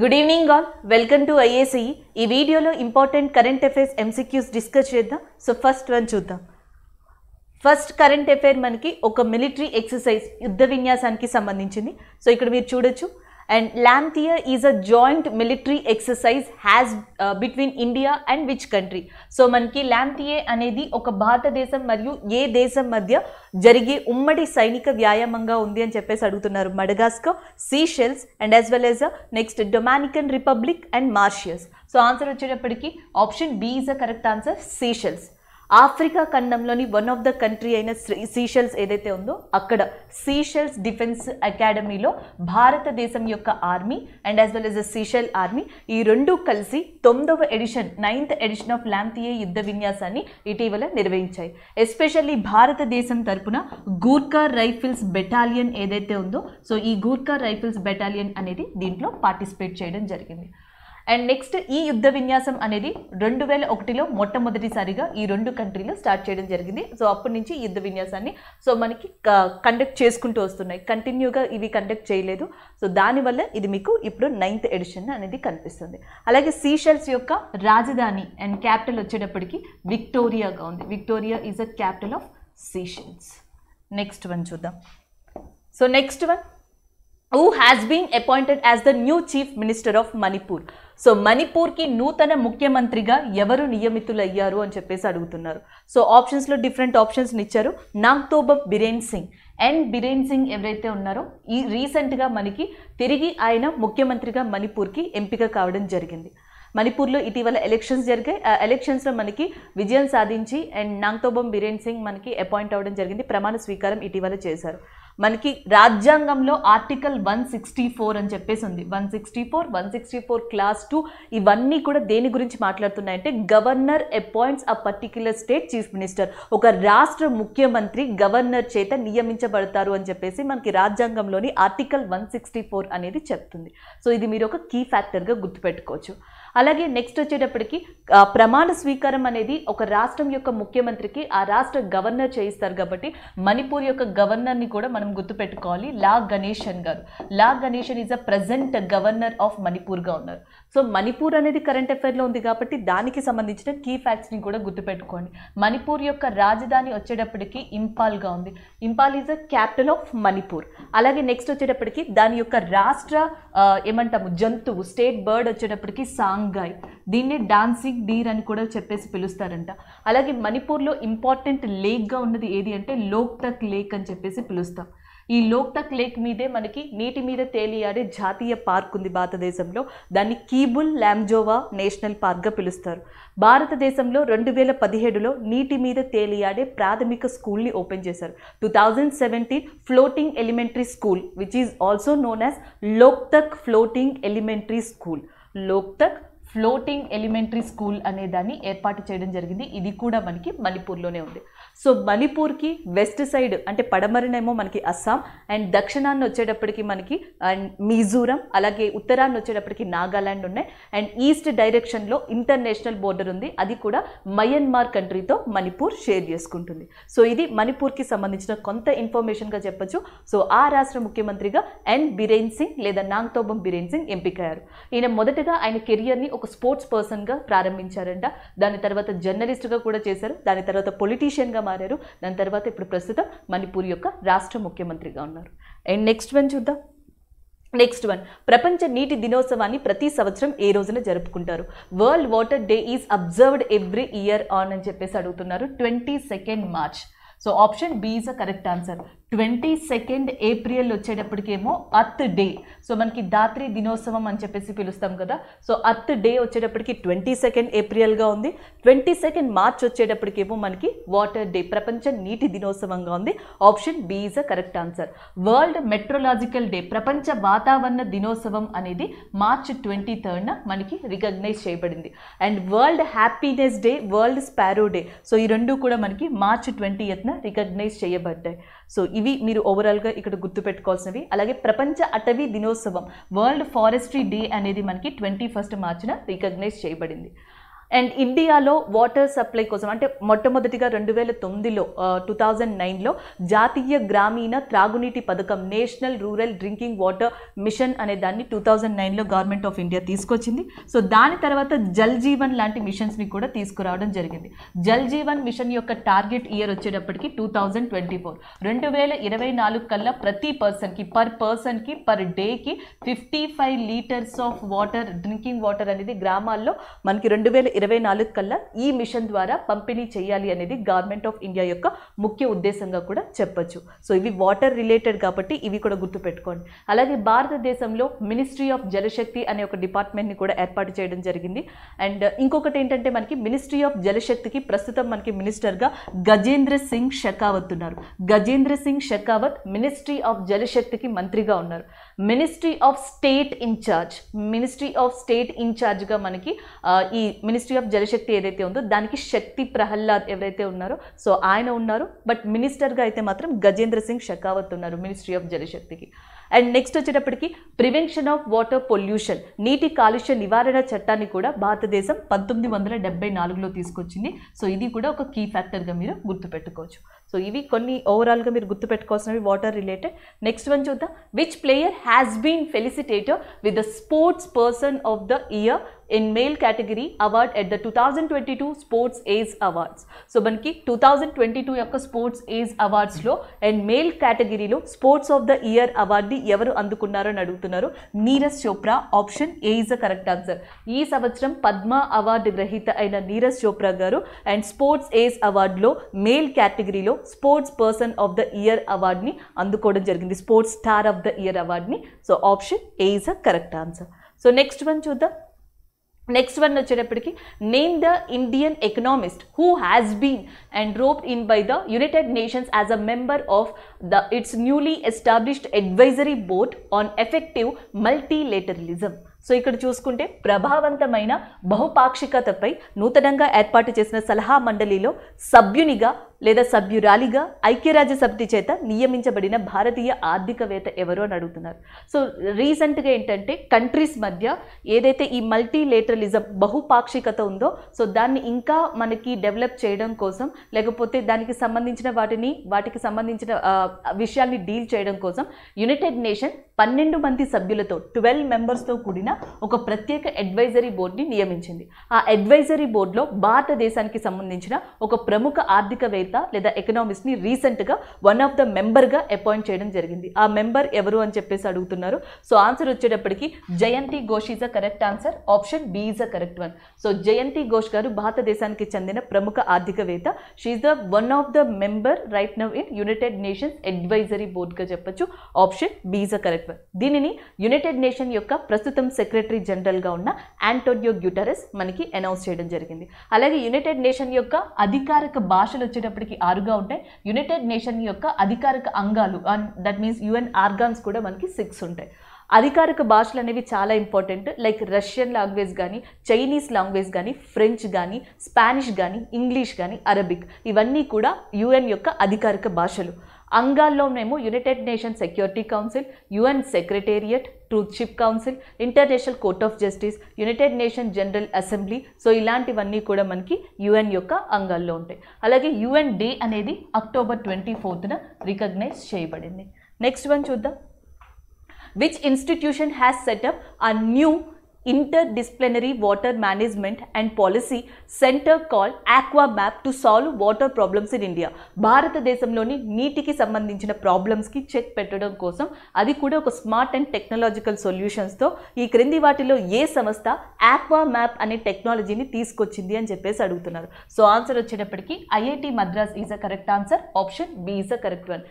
good evening all welcome to IAC ఈ వీడియోలో important current affairs MCQs discuss చేద్దాం so first one చూద్దాం first current affair మనకి ఒక మిలిటరీ ఎక్సర్సైజ్ యుద్ధ విన్యాసానికి సంబంధించింది సో ఇక్కడ మీరు చూడొచ్చు and Lamthea is a joint military exercise has between India and which country so మనకి ల్యాంథియే అనేది ఒక భారతదేశం మరియు ఏ దేశం మధ్య జరిగే ఉమ్మడి సైనిక వ్యాయామంగా ఉంది అని చెప్పేసి అడుగుతున్నారు Madagascar Seychelles and as well as next Dominican Republic and Mauritius so answer వచ్చేటప్పటికి option B is a correct answer Seychelles Africa ఖండంలోని వన్ ఆఫ్ ద కంట్రీ అయిన సీషెల్స్ ఏదైతే ఉందో అక్కడ సీషెల్స్ డిఫెన్స్ అకాడమీలో భారతదేశం యొక్క army and as well as the Seychelles army ఈ రెండు కలిసి తొమ్మిదవ edition ninth edition of Lamitiye యుద్ధ విన్యాసాన్ని ఇటీవల నిర్వహించాయి ఎస్పెషల్లీ భారతదేశం తరపున గూర్ఖా రైఫిల్స్ బెటాలియన్ ఏదైతే ఉందో సో ఈ గూర్ఖా రైఫిల్స్ బెటాలియన్ అనేది దీంట్లో పార్టిసిపేట్ చేయడం జరిగింది అండ్ నెక్స్ట్ ఈ యుద్ధ విన్యాసం అనేది రెండు వేల ఒకటిలో మొట్టమొదటిసారిగా ఈ రెండు కంట్రీలో స్టార్ట్ చేయడం జరిగింది సో అప్పటి నుంచి యుద్ధ విన్యాసాన్ని సో మనకి కండక్ట్ చేసుకుంటూ వస్తున్నాయి కంటిన్యూగా ఇవి కండక్ట్ చేయలేదు సో దానివల్ల ఇది మీకు ఇప్పుడు నైన్త్ ఎడిషన్ అనేది కనిపిస్తుంది అలాగే సీషెల్స్ యొక్క రాజధాని అండ్ క్యాపిటల్ వచ్చేటప్పటికి విక్టోరియాగా ఉంది Victoria is a capital of Seychelles next one చూద్దాం so next one who has been appointed as the new chief minister of Manipur so మణిపూర్కి నూతన ముఖ్యమంత్రిగా ఎవరు నియమితులు అయ్యారు అని చెప్పేసి అడుగుతున్నారు సో ఆప్షన్స్లో డిఫరెంట్ ఆప్షన్స్ని ఇచ్చారు నాగ్తోబబ్ బిరేన్ సింగ్ అండ్ బిరేన్ సింగ్ ఎవరైతే ఉన్నారో ఈ రీసెంట్గా మనకి తిరిగి ఆయన ముఖ్యమంత్రిగా మణిపూర్కి ఎంపిక కావడం జరిగింది మణిపూర్లో ఇటీవల ఎలక్షన్స్ జరిగాయి ఆ ఎలక్షన్స్లో మనకి విజయం సాధించి అండ్ నాంగ్తోబం బిరేన్ సింగ్ మనకి అపాయింట్ అవ్వడం జరిగింది ప్రమాణ స్వీకారం ఇటీవల చేశారు మనకి రాజ్యాంగంలో ఆర్టికల్ వన్ సిక్స్టీ ఫోర్ అని చెప్పేసి ఉంది one sixty four one sixty four clause two ఇవన్నీ కూడా దేని గురించి మాట్లాడుతున్నాయంటే గవర్నర్ అపాయింట్స్ ఆ పర్టిక్యులర్ స్టేట్ చీఫ్ మినిస్టర్ ఒక రాష్ట్ర ముఖ్యమంత్రి గవర్నర్ చేత నియమించబడతారు అని చెప్పేసి మనకి రాజ్యాంగంలోని ఆర్టికల్ వన్ సిక్స్టీ ఫోర్ అనేది చెప్తుంది సో ఇది మీరు ఒక కీ ఫ్యాక్టర్గా గుర్తుపెట్టుకోవచ్చు అలాగే నెక్స్ట్ వచ్చేటప్పటికి ప్రమాణ స్వీకారం అనేది ఒక రాష్ట్రం యొక్క ముఖ్యమంత్రికి ఆ రాష్ట్ర గవర్నర్ చేయిస్తారు కాబట్టి మణిపూర్ యొక్క గవర్నర్ని కూడా మనం గుర్తుపెట్టుకోవాలి లా గణేషన్ గారు La Ganesan is a present governor of మణిపూర్గా ఉన్నారు సో మణిపూర్ అనేది కరెంట్ అఫైర్లో ఉంది కాబట్టి దానికి సంబంధించిన కీ ఫ్యాక్ట్స్ని కూడా గుర్తుపెట్టుకోండి మణిపూర్ యొక్క రాజధాని వచ్చేటప్పటికి ఇంపాల్గా ఉంది Imphal is a capital of Manipur అలాగే నెక్స్ట్ వచ్చేటప్పటికి దాని యొక్క రాష్ట్ర ఏమంటాము జంతువు స్టేట్ బర్డ్ వచ్చేటప్పటికి సాంగాయ్ దీన్ని డాన్సింగ్ డీర్ అని కూడా చెప్పేసి పిలుస్తారంట అలాగే మణిపూర్లో ఇంపార్టెంట్ లేక్గా ఉన్నది ఏది అంటే లోక్తక్ లేక్ అని చెప్పేసి పిలుస్తాం ఈ లోక్తక్ లేక్ మీదే మనకి నీటి మీద తేలియాడే జాతీయ పార్క్ ఉంది భారతదేశంలో దాన్ని కీబుల్ ల్యాంజోవా నేషనల్ పార్క్గా పిలుస్తారు భారతదేశంలో రెండు వేల పదిహేడులో నీటి మీద తేలియాడే ప్రాథమిక స్కూల్ని ఓపెన్ చేశారు two thousand seventeen floating elementary school which is also known as Loktak floating elementary school Loktak floating elementary school అనే దాన్ని ఏర్పాటు చేయడం జరిగింది ఇది కూడా మనకి మణిపూర్లోనే ఉంది సో మణిపూర్కి వెస్ట్ సైడ్ అంటే పడమరినేమో మనకి అస్సాం అండ్ దక్షిణాన్ని వచ్చేటప్పటికి మనకి అండ్ మిజోరం అలాగే ఉత్తరాన్ని వచ్చేటప్పటికి నాగాలాండ్ ఉన్నాయి అండ్ ఈస్ట్ డైరెక్షన్లో ఇంటర్నేషనల్ బోర్డర్ ఉంది అది కూడా మయన్మార్ కంట్రీతో మణిపూర్ షేర్ చేసుకుంటుంది సో ఇది మణిపూర్కి సంబంధించిన కొంత ఇన్ఫర్మేషన్గా చెప్పొచ్చు సో ఆ రాష్ట్ర ముఖ్యమంత్రిగా ఎన్ బిరేన్ సింగ్ లేదా నాంగ్తోబం బిరేన్ సింగ్ ఎంపికయ్యారు ఈయన మొదటగా ఆయన కెరియర్ని ఒక స్పోర్ట్స్ పర్సన్గా ప్రారంభించారంట దాని తర్వాత జర్నలిస్ట్గా కూడా చేశారు దాని తర్వాత పొలిటీషియన్గా సీఎంగా మారారు దాని తర్వాత ఇప్పుడు ప్రస్తుతం మణిపూర్ యొక్క రాష్ట్ర ముఖ్యమంత్రిగా ఉన్నారు అండ్ నెక్స్ట్ వన్ చూద్దాం నెక్స్ట్ వన్ ప్రపంచ నీటి దినోత్సవాన్ని ప్రతి సంవత్సరం ఏ రోజున జరుపుకుంటారు world water day is observed every year on అని చెప్పేసి అడుగుతున్నారు twenty second March so option B a correct answer twenty second April వచ్చేటప్పటికేమో అత్ డే సో మనకి దాత్రి దినోత్సవం అని చెప్పేసి పిలుస్తాం కదా సో అత్ డే వచ్చేటప్పటికి ట్వంటీ సెకండ్ ఏప్రిల్గా ఉంది ట్వంటీ సెకండ్ మార్చ్ వచ్చేటప్పటికేమో మనకి వాటర్ డే ప్రపంచ నీటి దినోత్సవంగా ఉంది option B is a correct answer world meteorological day ప్రపంచ వాతావరణ దినోత్సవం అనేది మార్చ్ ట్వంటీ థర్డ్న మనకి రికగ్నైజ్ చేయబడింది and world happiness day world sparrow day so ఈ రెండు కూడా మనకి మార్చ్ ట్వంటీ ఎత్న రికగ్నైజ్ చేయబడ్డాయి సో ఇవి మీరు ఓవరాల్గా ఇక్కడ గుర్తుపెట్టుకోవాల్సినవి అలాగే ప్రపంచ అటవీ దినోత్సవం వరల్డ్ ఫారెస్ట్రీ డే అనేది మనకి ట్వంటీ ఫస్ట్ మార్చిన రికగ్నైజ్ చేయబడింది అండ్ ఇండియాలో వాటర్ సప్లై కోసం అంటే మొట్టమొదటిగా రెండు వేల తొమ్మిదిలో టూ థౌజండ్ నైన్లో జాతీయ గ్రామీణ త్రాగునీటి పథకం national rural drinking water mission అనే దాన్ని టూ థౌజండ్ నైన్లో గవర్నమెంట్ ఆఫ్ ఇండియా తీసుకొచ్చింది సో దాని తర్వాత జల్ జీవన్ లాంటి మిషన్స్ని కూడా తీసుకురావడం జరిగింది జల్ జీవన్ మిషన్ యొక్క టార్గెట్ ఇయర్ వచ్చేటప్పటికి టూ థౌజండ్ ట్వంటీ ఫోర్ రెండు వేల ఇరవై నాలుగు కల్లా ప్రతి పర్సన్కి పర్ పర్సన్కి పర్ డేకి fifty five litres of water drinking water అనేది గ్రామాల్లో మనకి రెండు వేల ఇరవై నాలుగు కల్లా ఈ మిషన్ ద్వారా పంపిణీ చేయాలి అనేది గవర్నమెంట్ ఆఫ్ ఇండియా యొక్క ముఖ్య ఉద్దేశంగా కూడా చెప్పొచ్చు సో ఇవి వాటర్ రిలేటెడ్ కాబట్టి ఇవి కూడా గుర్తుపెట్టుకోండి అలాగే భారతదేశంలో మినిస్ట్రీ ఆఫ్ జలశక్తి అనే ఒక డిపార్ట్మెంట్ని కూడా ఏర్పాటు చేయడం జరిగింది అండ్ ఇంకొకటి ఏంటంటే మనకి మినిస్ట్రీ ఆఫ్ జలశక్తికి ప్రస్తుతం మనకి మినిస్టర్గా గజేంద్ర సింగ్ షెకావత్ ఉన్నారు గజేంద్ర సింగ్ షెకావత్ మినిస్ట్రీ ఆఫ్ జలశక్తికి మంత్రిగా ఉన్నారు ministry of state in charge ministry of state ఇన్ఛార్జ్గా మనకి ఈ మినిస్ట్రీ ఆఫ్ జలశక్తి ఏదైతే ఉందో దానికి శక్తి ప్రహ్లాద్ ఎవరైతే ఉన్నారో సో ఆయన ఉన్నారు బట్ మినిస్టర్గా అయితే మాత్రం గజేంద్ర సింగ్ షెకావత్ ఉన్నారు మినిస్ట్రీ ఆఫ్ జలశక్తికి అండ్ నెక్స్ట్ వచ్చేటప్పటికి ప్రివెన్షన్ ఆఫ్ వాటర్ పొల్యూషన్ నీటి కాలుష్య నివారణ చట్టాన్ని కూడా భారతదేశం పంతొమ్మిది వందల డెబ్బై నాలుగులో తీసుకొచ్చింది సో ఇది కూడా ఒక కీ ఫ్యాక్టర్గా మీరు గుర్తుపెట్టుకోవచ్చు సో ఇవి కొన్ని ఓవరాల్గా మీరు గుర్తుపెట్టుకోవాల్సినవి వాటర్ రిలేటెడ్ నెక్స్ట్ వన్ చూద్దాం which player has been felicitator with the sports person of the year male award at the two at twenty two sports aces awards so మనకి టూ థౌజండ్ ట్వంటీ టూ యొక్క స్పోర్ట్స్ ఏజ్ అవార్డ్స్లో and male కేటగిరీలో sports of the year అవార్డుని ఎవరు అందుకున్నారో అని అడుగుతున్నారు Neeraj Chopra option A is the correct answer ఈ సంవత్సరం పద్మ అవార్డు గ్రహీత అయిన నీరజ్ చోప్రా గారు అండ్ స్పోర్ట్స్ ఏజ్ అవార్డులో మేల్ కేటగిరీలో sports person of the year అవార్డుని అందుకోవడం జరిగింది sports star of the year అవార్డుని so option A is a correct answer so next one చూద్దాం నెక్స్ట్ వన్ వచ్చేటప్పటికి name the Indian economist who has been roped in by the United Nations as a member of the its newly established advisory board on effective multilateralism so ఇక్కడ చూసుకుంటే ప్రభావవంతమైన బహుపాక్షికతపై నూతనంగా ఏర్పాటు చేసిన సలహా మండలిలో సభ్యునిగా లేదా సభ్యురాలిగా ఐక్యరాజ్య సమితి చేత నియమించబడిన భారతీయ ఆర్థికవేత్త ఎవరో అని అడుగుతున్నారు సో రీసెంట్గా ఏంటంటే కంట్రీస్ మధ్య ఏదైతే ఈ మల్టీలేటరలిజం బహుపాక్షికత ఉందో సో దాన్ని ఇంకా మనకి డెవలప్ చేయడం కోసం లేకపోతే దానికి సంబంధించిన వాటిని వాటికి సంబంధించిన విషయాన్ని డీల్ చేయడం కోసం యునైటెడ్ నేషన్ పన్నెండు మంది సభ్యులతో ట్వెల్వ్ మెంబర్స్తో కూడిన ఒక ప్రత్యేక అడ్వైజరీ బోర్డుని నియమించింది ఆ అడ్వైజరీ బోర్డులో భారతదేశానికి సంబంధించిన ఒక ప్రముఖ ఆర్థికవేత్త నేత లేదా ఎకనామిస్ట్ని రీసెంట్గా వన్ ఆఫ్ ద మెంబర్గా అపాయింట్ చేయడం జరిగింది ఆ మెంబర్ ఎవరు అని చెప్పేసి అడుగుతున్నారు సో ఆన్సర్ వచ్చేటప్పటికి Jayati Ghosh is a correct answer option B is a correct one so Jayati Ghosh గారు భారతదేశానికి చెందిన ప్రముఖ ఆర్థికవేత్త she's the one of the member right now in United Nations అడ్వైజరీ బోర్డుగా చెప్పొచ్చు ఆప్షన్ అ కరెక్ట్ వన్ దీనిని యునైటెడ్ నేషన్ యొక్క ప్రస్తుతం సెక్రటరీ జనరల్గా ఉన్న ఆంటోనియో గ్యూటరస్ మనకి అనౌన్స్ చేయడం జరిగింది అలాగే యునైటెడ్ నేషన్ యొక్క అధికారిక భాషలు వచ్చేటప్పుడు ఇప్పటికీ ఆరుగా ఉంటాయి యునైటెడ్ నేషన్ యొక్క అధికారిక అంగాలు దట్ మీన్స్ యుఎన్ ఆర్గాన్స్ కూడా మనకి సిక్స్ ఉంటాయి అధికారిక భాషలు అనేవి చాలా ఇంపార్టెంట్ లైక్ రష్యన్ లాంగ్వేజ్ కానీ చైనీస్ లాంగ్వేజ్ కానీ ఫ్రెంచ్ కానీ స్పానిష్ కానీ ఇంగ్లీష్ కానీ అరబిక్ ఇవన్నీ కూడా యుఎన్ యొక్క అధికారిక భాషలు అంగాల్లోనేమో united nation security council UN secretariat trusteeship council international court of justice united nation general assembly so ఇలాంటివన్నీ కూడా మనకి యుఎన్ యొక్క అంగాల్లో ఉంటాయి అలాగే యుఎన్ డే అనేది అక్టోబర్ ట్వంటీ ఫోర్త్న రికగ్నైజ్ చేయబడింది నెక్స్ట్ వన్ చూద్దాం which institution has set up a new interdisciplinary water management and policy centre call aqua map to solve water problems in India భారతదేశంలోని నీటికి సంబంధించిన ప్రాబ్లమ్స్కి చెక్ పెట్టడం కోసం అది కూడా ఒక స్మార్ట్ అండ్ టెక్నాలజికల్ సొల్యూషన్స్తో ఈ క్రింది వాటిలో ఏ సంస్థ ఆక్వా మ్యాప్ అనే టెక్నాలజీని తీసుకొచ్చింది అని చెప్పేసి అడుగుతున్నారు సో ఆన్సర్ వచ్చేటప్పటికి IIT Madras is a correct answer option B is a correct one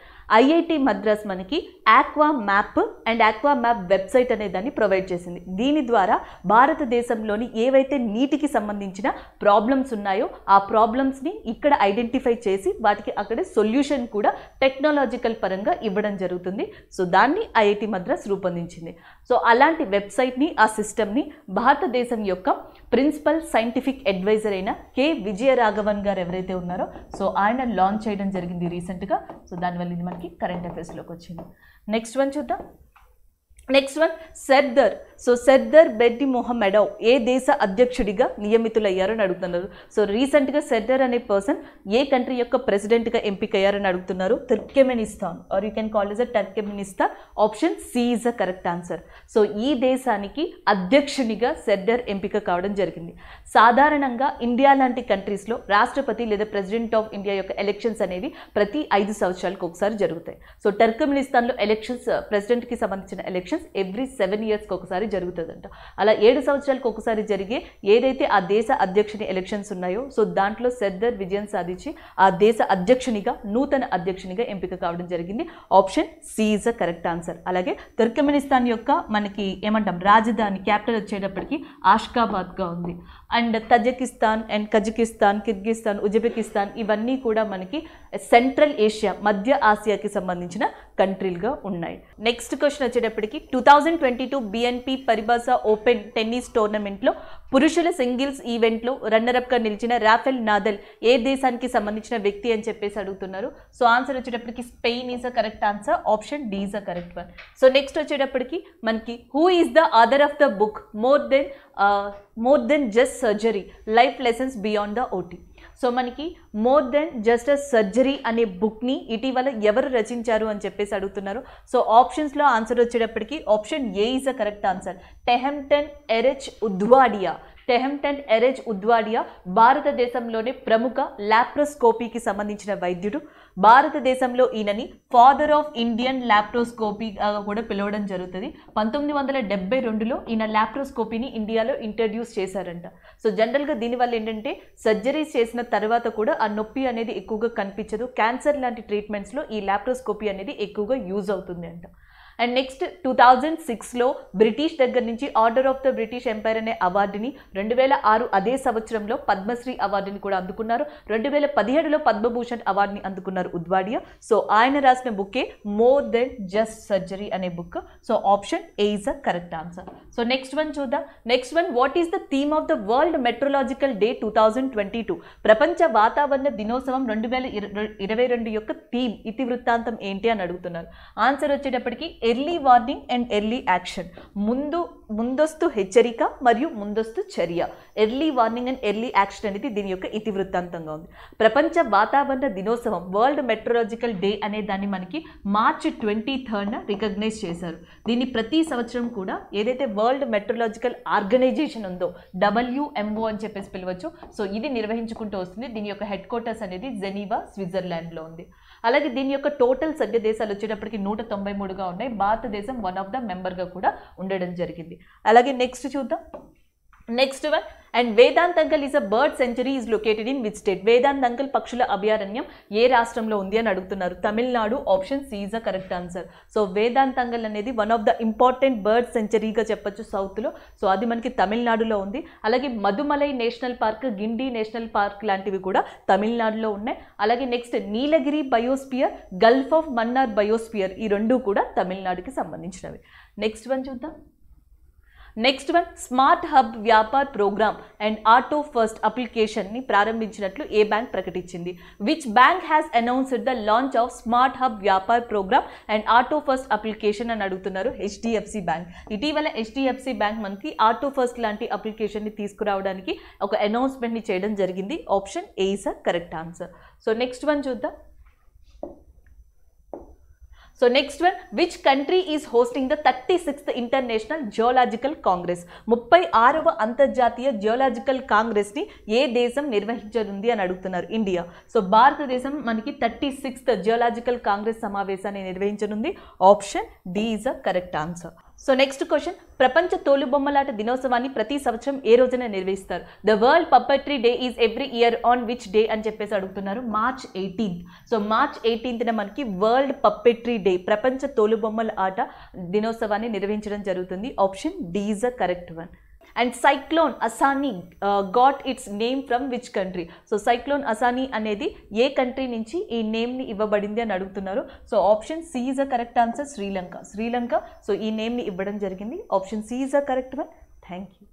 IIT Madras మనకి aqua map and aqua map website అనే దాన్ని ప్రొవైడ్ చేసింది దీని ద్వారా భారతదేశంలోని ఏవైతే నీటికి సంబంధించిన ప్రాబ్లమ్స్ ఉన్నాయో ఆ ప్రాబ్లమ్స్ని ఇక్కడ ఐడెంటిఫై చేసి వాటికి అక్కడ సొల్యూషన్ కూడా టెక్నాలజికల్ పరంగా ఇవ్వడం జరుగుతుంది సో దాన్ని ఐఐటి మద్రాస్ రూపొందించింది సో అలాంటి వెబ్సైట్ని ఆ సిస్టమ్ని భారతదేశం యొక్క ప్రిన్సిపల్ సైంటిఫిక్ అడ్వైజర్ అయిన కె విజయరాఘవన్ గారు ఎవరైతే ఉన్నారో సో ఆయన లాంచ్ చేయడం జరిగింది రీసెంట్గా సో దానివల్ల ఇది మనకి కరెంట్ అఫేర్స్లోకి వచ్చింది నెక్స్ట్ వన్ చూద్దాం next one Serdar so Serdar Berdimuhamedov ఏ దేశ అధ్యక్షుడిగా నియమితులయ్యారని అడుగుతున్నారు సో రీసెంట్గా సెర్దర్ అనే పర్సన్ ఏ కంట్రీ యొక్క ప్రెసిడెంట్గా ఎంపికయ్యారని అడుగుతున్నారు Turkmenistan or you can call is a Turkmenistan option C is a correct answer so ఈ దేశానికి అధ్యక్షునిగా సెద్దర్ ఎంపిక కావడం జరిగింది సాధారణంగా ఇండియా లాంటి కంట్రీస్లో రాష్ట్రపతి లేదా ప్రెసిడెంట్ ఆఫ్ ఇండియా యొక్క ఎలక్షన్స్ అనేవి ప్రతి ఐదు సంవత్సరాలకు ఒకసారి జరుగుతాయి సో టర్కెమెనిస్తాన్లో ఎలక్షన్స్ ప్రెసిడెంట్కి సంబంధించిన ఎలక్షన్స్ ఎవ్రీ సెవెన్ ఇయర్స్కి ఒకసారి జరుగుతుందంట అలా ఏడు సంవత్సరాలకు ఒకసారి జరిగే ఏదైతే ఆ దేశ అధ్యక్షుని ఎలక్షన్స్ ఉన్నాయో సో దాంట్లో సెద్దర్ విజయం సాధించి ఆ దేశ అధ్యక్షునిగా నూతన అధ్యక్షునిగా ఎంపిక కావడం జరిగింది option C is a correct answer అలాగే తుర్కమెనిస్తాన్ యొక్క మనకి ఏమంటాం రాజధాని క్యాపిటల్ వచ్చేటప్పటికి ఆష్కాబాద్గా ఉంది and Tajikistan and Kazakhstan Kyrgyzstan Uzbekistan ఇవన్నీ కూడా మనకి సెంట్రల్ ఏషియా మధ్య ఆసియాకి సంబంధించిన కంట్రీలుగా ఉన్నాయి నెక్స్ట్ క్వశ్చన్ వచ్చేటప్పటికి two thousand twenty two BNP Paribas open tennis టోర్నమెంట్లో పురుషుల సింగిల్స్ ఈవెంట్లో రన్నరప్గా నిలిచిన రాఫెల్ నాదల్ ఏ దేశానికి సంబంధించిన వ్యక్తి అని చెప్పేసి అడుగుతున్నారు సో ఆన్సర్ వచ్చేటప్పటికి Spain is a correct answer option D is a correct one so next వచ్చేటప్పటికి మనకి who is the author of the book more than more than just surgery life lessons beyond the OT so మనకి more than just a surgery అనే బుక్ని ఇటీవల ఎవరు రచించారు అని చెప్పేసి అడుగుతున్నారు సో ఆప్షన్స్లో ఆన్సర్ వచ్చేటప్పటికి option A is a correct answer Tehemton Erach Udwadia Tehemton Erach Udwadia భారతదేశంలోనే ప్రముఖ ల్యాప్రోస్కోపీకి సంబంధించిన వైద్యుడు భారతదేశంలో ఈయనని ఫాదర్ ఆఫ్ ఇండియన్ ల్యాప్రోస్కోపీ కూడా పిలవడం జరుగుతుంది పంతొమ్మిది వందల డెబ్బై రెండులో ఈయన ల్యాప్రోస్కోపీని ఇండియాలో ఇంట్రడ్యూస్ చేశారంట సో జనరల్గా దీనివల్ల ఏంటంటే సర్జరీస్ చేసిన తర్వాత కూడా ఆ నొప్పి అనేది ఎక్కువగా కనిపించదు క్యాన్సర్ లాంటి ట్రీట్మెంట్స్లో ఈ ల్యాప్రోస్కోపీ అనేది ఎక్కువగా యూజ్ అవుతుంది అంట అండ్ నెక్స్ట్ టూ థౌజండ్ సిక్స్లో బ్రిటిష్ దగ్గర నుంచి order of the British empire అనే అవార్డుని రెండు వేల ఆరు అదే సంవత్సరంలో పద్మశ్రీ అవార్డుని కూడా అందుకున్నారు రెండు వేల పదిహేడులో పద్మభూషణ్ అవార్డుని అందుకున్నారు ఉద్వాడియ సో ఆయన రాసిన బుక్కే మోర్ దెన్ జస్ట్ సర్జరీ అనే book so option A is a correct answer so next one చూద్దాం next one what is the theme of the world meteorological day two thousand twenty two ప్రపంచ వాతావరణ దినోత్సవం రెండు వేల ఇరవై రెండు యొక్క థీమ్ ఇతివృత్తాంతం ఏంటి అని అడుగుతున్నారు ఆన్సర్ వచ్చేటప్పటికి early warning and early action ముందు ముందస్తు హెచ్చరిక మరియు ముందస్తు చర్య early warning and early action అనేది దీని యొక్క ఇతివృత్తాంతంగా ఉంది ప్రపంచ వాతావరణ దినోత్సవం వరల్డ్ మెట్రాలజికల్ డే అనే దాన్ని మనకి మార్చ్ ట్వంటీ థర్డ్న రికగ్నైజ్ చేశారు దీన్ని ప్రతి సంవత్సరం కూడా ఏదైతే వరల్డ్ మెట్రాలజికల్ ఆర్గనైజేషన్ ఉందో డబ్ల్యూఎంఓ అని చెప్పేసి పిలవచ్చు సో ఇది నిర్వహించుకుంటూ వస్తుంది దీని యొక్క హెడ్ క్వార్టర్స్ అనేది జెనీవా స్విట్జర్లాండ్లో ఉంది అలాగే దీని యొక్క టోటల్ సభ్య దేశాలు వచ్చేటప్పటికి నూట తొంభై మూడుగా ఉన్నాయి భారతదేశం వన్ ఆఫ్ ద మెంబర్గా కూడా ఉండడం జరిగింది అలాగే నెక్స్ట్ చూద్దాం next one and Vedanthangal is a bird sanctuary is located in which state Vedanthangal పక్షుల అభయారణ్యం ఏ రాష్ట్రంలో ఉంది అని అడుగుతున్నారు Tamil Nadu option C is a correct answer so Vedanthangal అనేది one of the important bird సెంచరీగా చెప్పొచ్చు సౌత్లో సో అది మనకి తమిళనాడులో ఉంది అలాగే Mudumalai national park Guindy national park లాంటివి కూడా తమిళనాడులో ఉన్నాయి అలాగే next Nilgiri biosphere gulf of Mannar biosphere ఈ రెండు కూడా తమిళనాడుకి సంబంధించినవి నెక్స్ట్ వన్ చూద్దాం next one smart hub Vyapar programme and auto first అప్లికేషన్ని ప్రారంభించినట్లు ఏ బ్యాంక్ ప్రకటించింది which bank has announced the launch of smart hub Vyapar programme and auto first application అని అడుగుతున్నారు హెచ్డిఎఫ్సి బ్యాంక్ ఇటీవల హెచ్డిఎఫ్సి బ్యాంక్ మనకి ఆటో ఫస్ట్ లాంటి అప్లికేషన్ని తీసుకురావడానికి ఒక అనౌన్స్మెంట్ని చేయడం జరిగింది option A a correct answer so next one చూద్దాం so So next one, which country is hosting the 36th international geological congress ముప్పై ఆరవ అంతర్జాతీయ జియోలాజికల్ కాంగ్రెస్ని ఏ దేశం నిర్వహించనుంది అని అడుగుతున్నారు ఇండియా సో భారతదేశం మనకి థర్టీ సిక్స్త్ జియోలాజికల్ కాంగ్రెస్ సమావేశాన్ని నిర్వహించనుంది option D is a correct answer so next question ప్రపంచ తోలుబొమ్మలాట దినోత్సవాన్ని ప్రతి సంవత్సరం ఏ రోజున నిర్వహిస్తారు the world puppetry day is every year on which day అని చెప్పేసి అడుగుతున్నారు మార్చ్ ఎయిటీన్త్ సో మార్చ్ ఎయిటీన్త్న మనకి వరల్డ్ పప్పెట్రీ డే ప్రపంచ తోలుబొమ్మల ఆట దినోత్సవాన్ని నిర్వహించడం జరుగుతుంది option D a correct one and cyclone Asani got its name from which country so cyclone Asani అనేది ఏ కంట్రీ నుంచి ఈ నేమ్ని ఇవ్వబడింది అని అడుగుతున్నారు so option C is a correct answer Sri Lanka Sri Lanka so ఈ నేమ్ని ఇవ్వడం జరిగింది option C is a correct one thank you